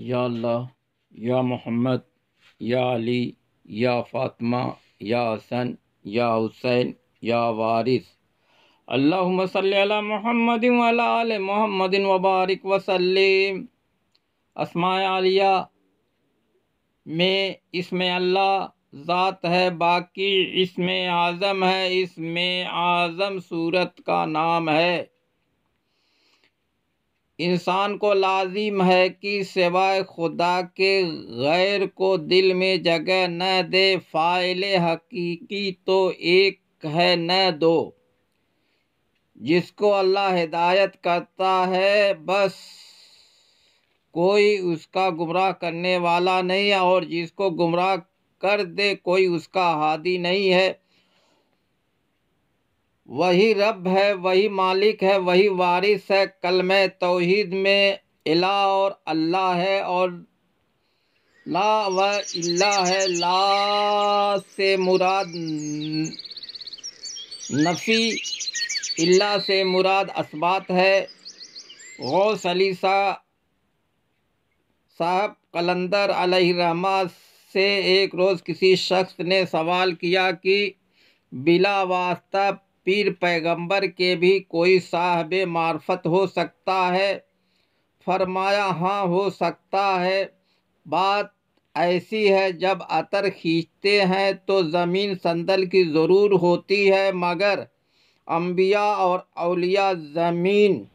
या अल्लाह या मोहम्मद या अली या फ़ातिमा या हसन या हुसैन या वारिस अल्लाहुम्मा सल्ली अला मोहम्मद वाला आल मोहम्मद वबारक वसलीम असमाय आलिया में इसमें अल्लाह ज़ात है बाकी इसमें आज़म है इसमें आज़म सूरत का नाम है इंसान को लाजिम है कि सिवाय खुदा के गैर को दिल में जगह न दे फ़ाइल हकीकी तो एक है न दो जिसको अल्लाह हिदायत करता है बस कोई उसका गुमराह करने वाला नहीं है और जिसको गुमराह कर दे कोई उसका हादी नहीं है वही रब है वही मालिक है वही वारिस है कल में तोहद में अला और अल्लाह है और ला व इल्ला है ला से मुराद नफ़ी इल्ला से मुराद असबात है गौ सलीसा साहब कलंदर अलहमा से एक रोज़ किसी शख्स ने सवाल किया कि बिला वास्ता पीर पैगंबर के भी कोई साहब मार्फत हो सकता है फरमाया हाँ हो सकता है बात ऐसी है जब अतर खींचते हैं तो ज़मीन संदल की ज़रूर होती है मगर अम्बिया और अलिया ज़मीन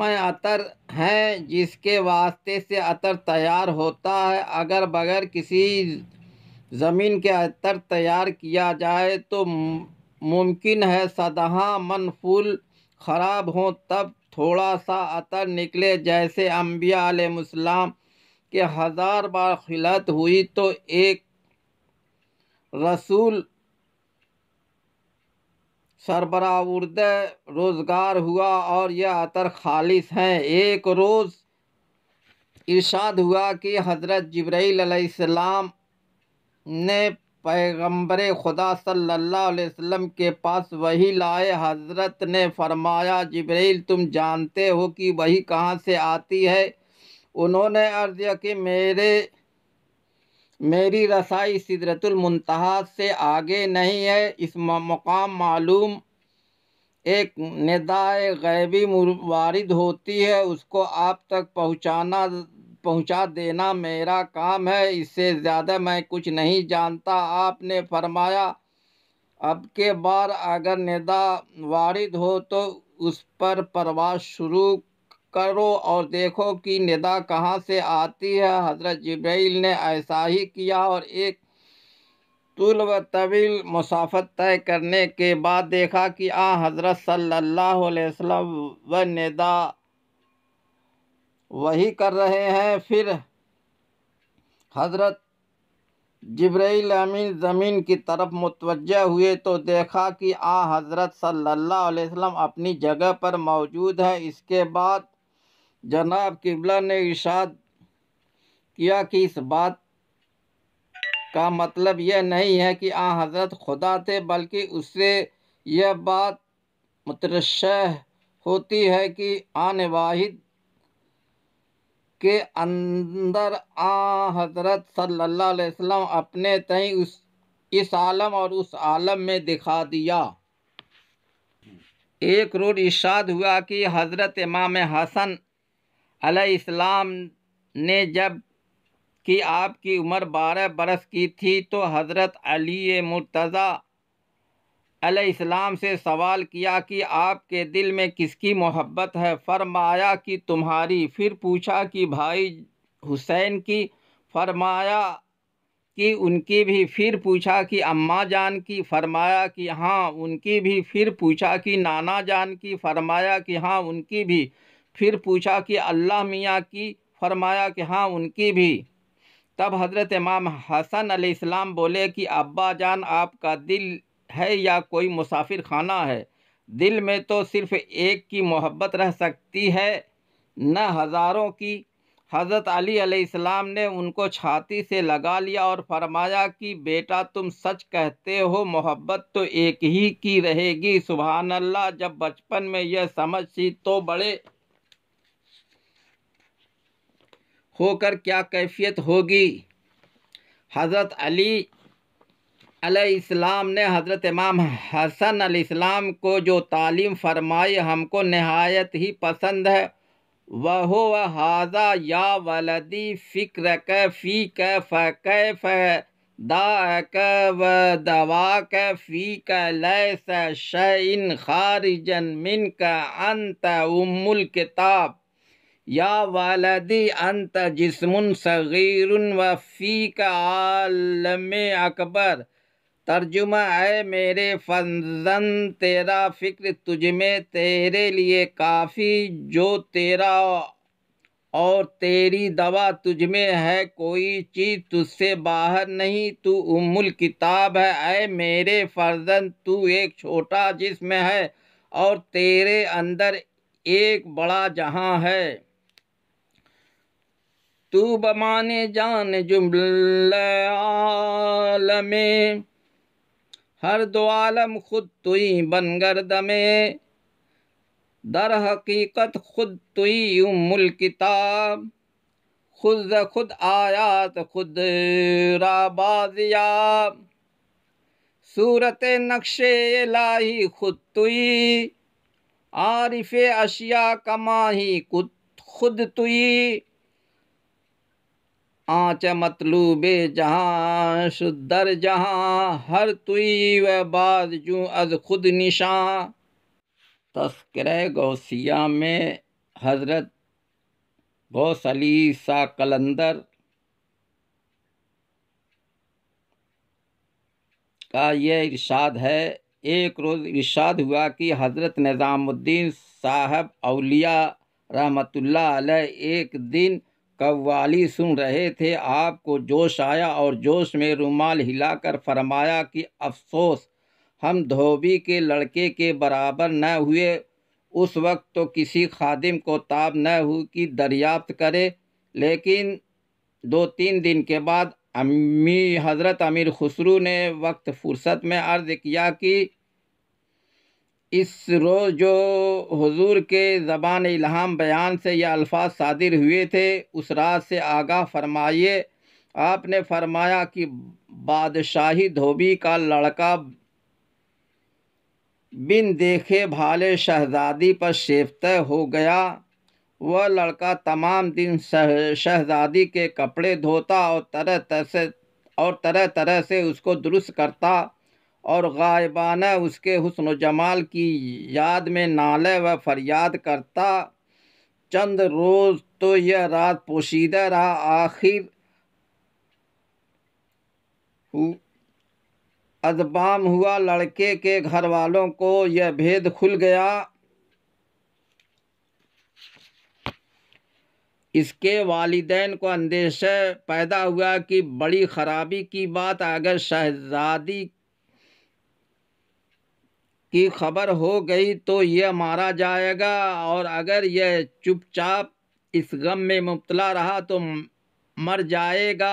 मैं अतर हैं जिसके वास्ते से अतर तैयार होता है अगर बगैर किसी ज़मीन के अतर तैयार किया जाए तो मुमकिन है मन फूल ख़राब हों तब थोड़ा सा अतर निकले जैसे अम्बिया आलम के हज़ार बार खिलत हुई तो एक रसूल सरबरावर्द रोज़गार हुआ और यह अतर ख़ालिस हैं एक रोज़ इरशाद हुआ कि हज़रत जब्राईसम ने पैगम्बर खुदा सल्लल्लाहु अलैहि वसल्लम के पास वही लाए हज़रत ने फरमाया जबरील तुम जानते हो कि वही कहाँ से आती है उन्होंने अर्ज़ किया कि मेरे मेरी रसाई सिदरतुलमतहा से आगे नहीं है इस मकाम मालूम एक निदाय गैबी वारिद होती है उसको आप तक पहुँचाना पहुंचा देना मेरा काम है इससे ज़्यादा मैं कुछ नहीं जानता आपने फरमाया अब के बार अगर निदा वारिद हो तो उस पर प्रवास शुरू करो और देखो कि निदा कहाँ से आती है हज़रत जब्रैल ने ऐसा ही किया और एक तुल व तवील मुसाफत तय करने के बाद देखा कि आ हाँ, हज़रत सल्लल्लाहु अलैहि वसल्लम व निदा वही कर रहे हैं फिर हज़रत जब्रैल अमीन ज़मीन की तरफ मुतवजह हुए तो देखा कि आ हज़रत सल्लल्लाहु अलैहि वसल्लम अपनी जगह पर मौजूद है इसके बाद जनाब किबला ने इशाद किया कि इस बात का मतलब यह नहीं है कि आ हज़रत खुदा थे बल्कि उससे यह बात मुतरश होती है कि आने वाहिद के अंदर आ हज़रत सल्लल्लाहु अलैहि वसल्लम अपने तय उस इस आलम और उस आलम में दिखा दिया एक रोज इशाद हुआ कि हज़रत इमाम हसन अलैहिस्सलाम ने जब कि आपकी उम्र बारह बरस की थी तो हज़रत अली मुर्तज़ा अलैहिस्सलाम से सवाल किया कि आपके दिल में किसकी मोहब्बत है फरमाया कि तुम्हारी फिर पूछा कि भाई हुसैन की फरमाया कि उनकी भी फिर पूछा कि अम्मा जान की फरमाया कि हाँ उनकी भी फिर पूछा कि नाना जान की फरमाया कि हाँ उनकी भी फिर पूछा कि अल्लाह मियाँ की फरमाया कि हाँ उनकी भी तब हज़रत इमाम हसन अलैहिस्सलाम बोले कि अब्बा जान आपका दिल है या कोई मुसाफिर खाना है दिल में तो सिर्फ़ एक की मोहब्बत रह सकती है न हज़ारों की हज़रत अली अलैहिस्सलाम ने उनको छाती से लगा लिया और फरमाया कि बेटा तुम सच कहते हो मोहब्बत तो एक ही की रहेगी सुबहानल्ला अल्लाह जब बचपन में यह समझ सी तो बड़े होकर क्या कैफियत होगी हज़रत अली अलैहिस्सलाम ने हज़रत इमाम हसन अलैहिस्सलाम को जो तालीम फरमाई हमको नहायत ही पसंद है वह हाजा या वलदी फ़िक्र क फ़ी क फ़ै फ दा क व दवा क फ़ी क लैस शन खारिजन मिन क अंत उमुल किताब या वलदी अंत जिस्म सग़ीर व फ़ी का आलम अकबर तर्जुमा है मेरे फंजन तेरा फ़िक्र तुझ में तेरे लिए काफ़ी जो तेरा और तेरी दवा तुझ में है कोई चीज़ तुझसे बाहर नहीं तू उमुल किताब है अय मेरे फर्जन तू एक छोटा जिस्म है और तेरे अंदर एक बड़ा जहां है तू बमाने जान जुमला में हर दो आलम खुद तुई बन दमे दर हकीकत खुद तुई उमुल किताब खुद खुद आयात खुद राबाजिया सूरत नक्शे लाही खुद तुई आरिफ अशिया कमाही खुद खुद तुई आँच मतलूबे जहाँ सुदर जहाँ हर तुई व बाद जूँ अज खुद निशां तस्कर गौसिया में हज़रत गौस अली सा कलंदर का यह इरशाद है एक रोज़ इरशाद हुआ कि हज़रत निज़ामुद्दीन साहब अलिया रहमतुल्ला एक दिन कव्वाली सुन रहे थे आपको जोश आया और जोश में रुमाल हिलाकर फरमाया कि अफसोस हम धोबी के लड़के के बराबर न हुए उस वक्त तो किसी खादिम को ताब न हुई कि दरियाफ्त करे लेकिन दो तीन दिन के बाद अम्मी हज़रत अमीर खुसरू ने वक्त फुर्सत में अर्ज़ किया कि इस रोज़ जो हुजूर के ज़बान इल्हाम बयान से यह अल्फाज सादिर हुए थे उस रात से आगाह फरमाइए आपने फरमाया कि बादशाही धोबी का लड़का बिन देखे भाले शहजादी पर शेफ्तः हो गया वह लड़का तमाम दिन शह शहजादी के कपड़े धोता और तरह तरह से और तरह तरह से उसको दुरुस्त करता और गायबाना उसके हुसन जमाल की याद में नाले व फरियाद करता चंद रोज़ तो यह रात पोशीदा रहा आखिर अदबाम हुआ लड़के के घर वालों को यह भेद खुल गया इसके वालदेन को अंदेशा पैदा हुआ कि बड़ी ख़राबी की बात अगर शहजादी की खबर हो गई तो यह मारा जाएगा और अगर यह चुपचाप इस गम में मुबतला रहा तो मर जाएगा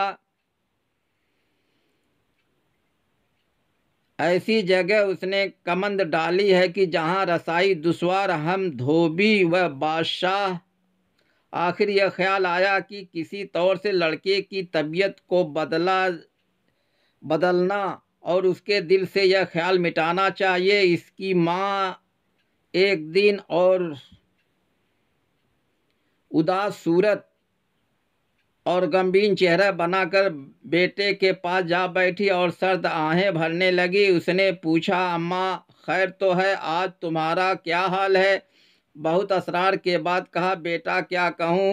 ऐसी जगह उसने कमंद डाली है कि जहाँ रसाई दुशवार हम धोबी व बादशाह आखिर यह ख्याल आया कि किसी तौर से लड़के की तबीयत को बदला बदलना और उसके दिल से यह ख्याल मिटाना चाहिए इसकी माँ एक दिन और उदास सूरत और गमबीन चेहरा बनाकर बेटे के पास जा बैठी और सर्द आहें भरने लगी उसने पूछा अम्मा खैर तो है आज तुम्हारा क्या हाल है बहुत असरार के बाद कहा बेटा क्या कहूँ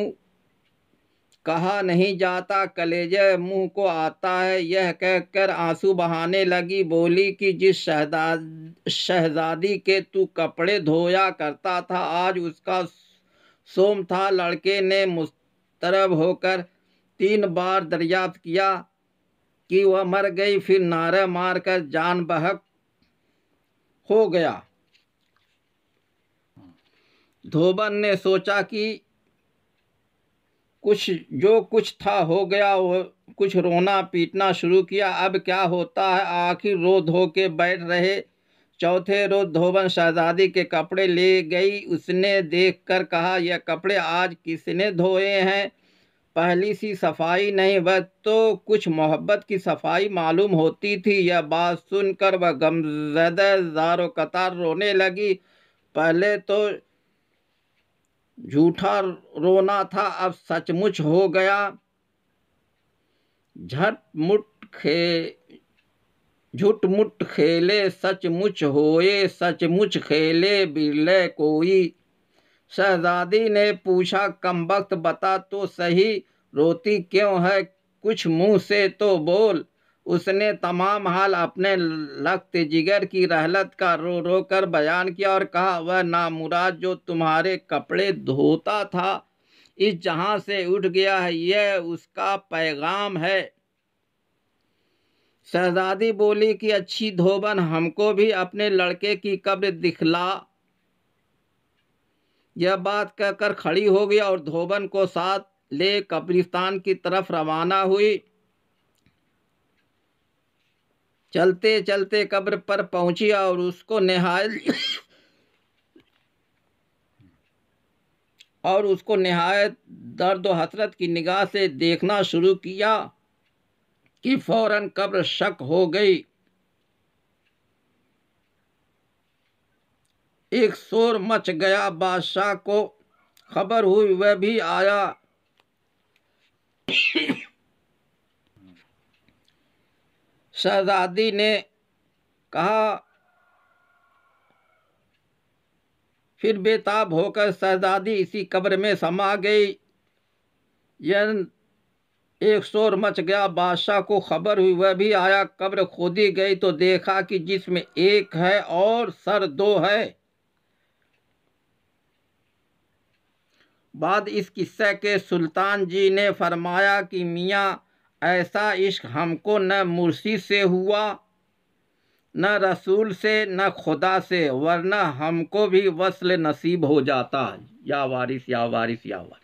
कहा नहीं जाता कलेजे मुंह को आता है यह कहकर आंसू बहाने लगी बोली कि जिस शहजाद शहजादी के तू कपड़े धोया करता था आज उसका सोम था लड़के ने मुस्तरब होकर तीन बार दरियाफ्त किया कि वह मर गई फिर नारा कर जान बहक हो गया धोबन ने सोचा कि कुछ जो कुछ था हो गया वो कुछ रोना पीटना शुरू किया अब क्या होता है आखिर रो धो के बैठ रहे चौथे रोज धोबन शहजादी के कपड़े ले गई उसने देखकर कहा यह कपड़े आज किसने धोए हैं पहली सी सफाई नहीं वह तो कुछ मोहब्बत की सफाई मालूम होती थी यह बात सुनकर वह गमजदा जारो कतार रोने लगी पहले तो झूठा रोना था अब सचमुच हो गया झटमुट खे झुटमुट खेले सचमुच होए सचमुच खेले बिरले कोई शहजादी ने पूछा कम वक्त बता तो सही रोती क्यों है कुछ मुंह से तो बोल उसने तमाम हाल अपने लख्त जिगर की रहलत का रो रो कर बयान किया और कहा वह नामुराद जो तुम्हारे कपड़े धोता था इस जहाँ से उठ गया है यह उसका पैगाम है शहजादी बोली कि अच्छी धोबन हमको भी अपने लड़के की कब्र दिखला यह बात कहकर खड़ी हो गई और धोबन को साथ ले कब्रिस्तान की तरफ रवाना हुई चलते चलते कब्र पर पहुंची और उसको निहाल और उसको नहायत दर्द व हसरत की निगाह से देखना शुरू किया कि फौरन कब्र शक हो गई एक शोर मच गया बादशाह को खबर हुई वह भी आया शहजादी ने कहा फिर बेताब होकर शहजादी इसी कब्र में समा गई यह एक शोर मच गया बादशाह को खबर हुई वह भी आया कब्र खोदी गई तो देखा कि जिसमें एक है और सर दो है बाद इस किस्से के सुल्तान जी ने फरमाया कि मियाँ ऐसा इश्क हमको न मुर्शी से हुआ न रसूल से न खुदा से वरना हमको भी वसल नसीब हो जाता या वारिस या वारिस या वारिस